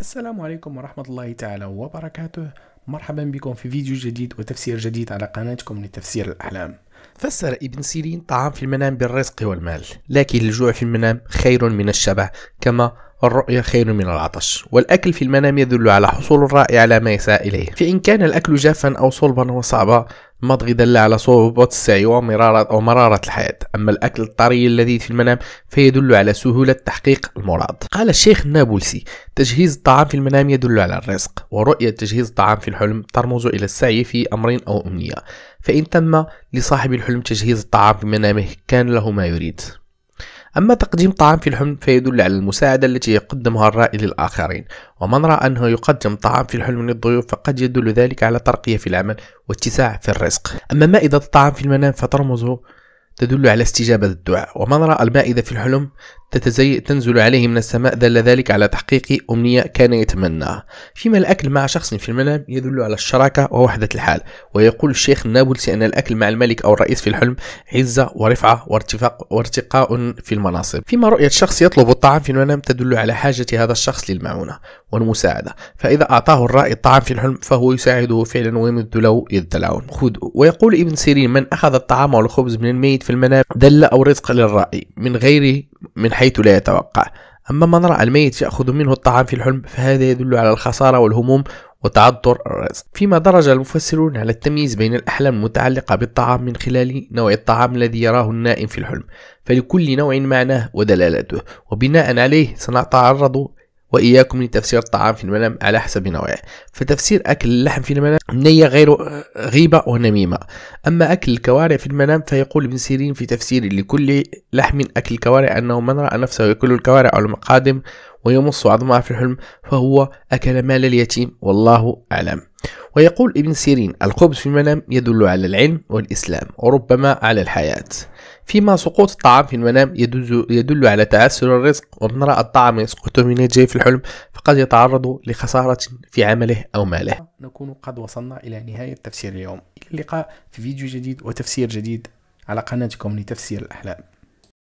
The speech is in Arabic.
السلام عليكم ورحمة الله تعالى وبركاته مرحبا بكم في فيديو جديد وتفسير جديد على قناتكم لتفسير الأحلام فسر ابن سيرين طعام في المنام بالرزق والمال لكن الجوع في المنام خير من الشبع كما الرؤية خير من العطش والأكل في المنام يدل على حصول الرأي على ما يسعى إليه فإن كان الأكل جافا أو صلبا وصعبا المضغ دل على صعوبة السعي ومرارة, ومرارة الحياة أما الأكل الطري الذي في المنام فيدل على سهولة تحقيق المراد قال الشيخ النابلسي تجهيز الطعام في المنام يدل على الرزق ورؤية تجهيز الطعام في الحلم ترمز إلى السعي في أمر أو أمنية فإن تم لصاحب الحلم تجهيز الطعام في منامه كان له ما يريد أما تقديم طعام في الحلم فيدل على المساعدة التي يقدمها الرائي للآخرين ومن رأى أنه يقدم طعام في الحلم للضيوف فقد يدل ذلك على ترقية في العمل واتساع في الرزق أما مائدة الطعام في المنام فترمز تدل على استجابة الدعاء ومن رأى المائدة في الحلم تتزيئ تنزل عليه من السماء دل ذلك على تحقيق أمنية كان يتمناها فيما الأكل مع شخص في المنام يدل على الشراكة ووحدة الحال ويقول الشيخ النابلسي أن الأكل مع الملك أو الرئيس في الحلم عزة ورفعة وارتفاق وارتقاء في المناصب فيما رؤية شخص يطلب الطعام في المنام تدل على حاجة هذا الشخص للمعونة والمساعدة فإذا أعطاه الرأي الطعام في الحلم فهو يساعده فعلا ويمد له يد العون ويقول ابن سيرين من أخذ الطعام والخبز من الميت في المنام دل أو رزق للرأي من غير من حيث لا يتوقع أما من رأى الميت يأخذ منه الطعام في الحلم فهذا يدل على الخسارة والهموم وتعذر الرزق فيما درج المفسرون على التمييز بين الأحلام المتعلقة بالطعام من خلال نوع الطعام الذي يراه النائم في الحلم فلكل نوع معناه ودلالته وبناء عليه سنتعرض وإياكم لتفسير الطعام في المنام على حسب نوعه فتفسير أكل اللحم في المنام نية غير غيبة ونميمة أما أكل الكوارع في المنام فيقول ابن سيرين في تفسير لكل لحم أكل الكوارع أنه من رأى نفسه يأكل الكوارع أو المقادم ويمص عظمها في الحلم فهو أكل مال اليتيم والله أعلم ويقول ابن سيرين القبض في المنام يدل على العلم والإسلام وربما على الحياة فيما سقوط الطعام في المنام يدل, يدل على تعسر الرزق ومن رأى الطعام يسقط من يديه في الحلم فقد يتعرض لخسارة في عمله أو ماله نكون قد وصلنا إلى نهاية تفسير اليوم إلى اللقاء في فيديو جديد وتفسير جديد على قناتكم لتفسير الأحلام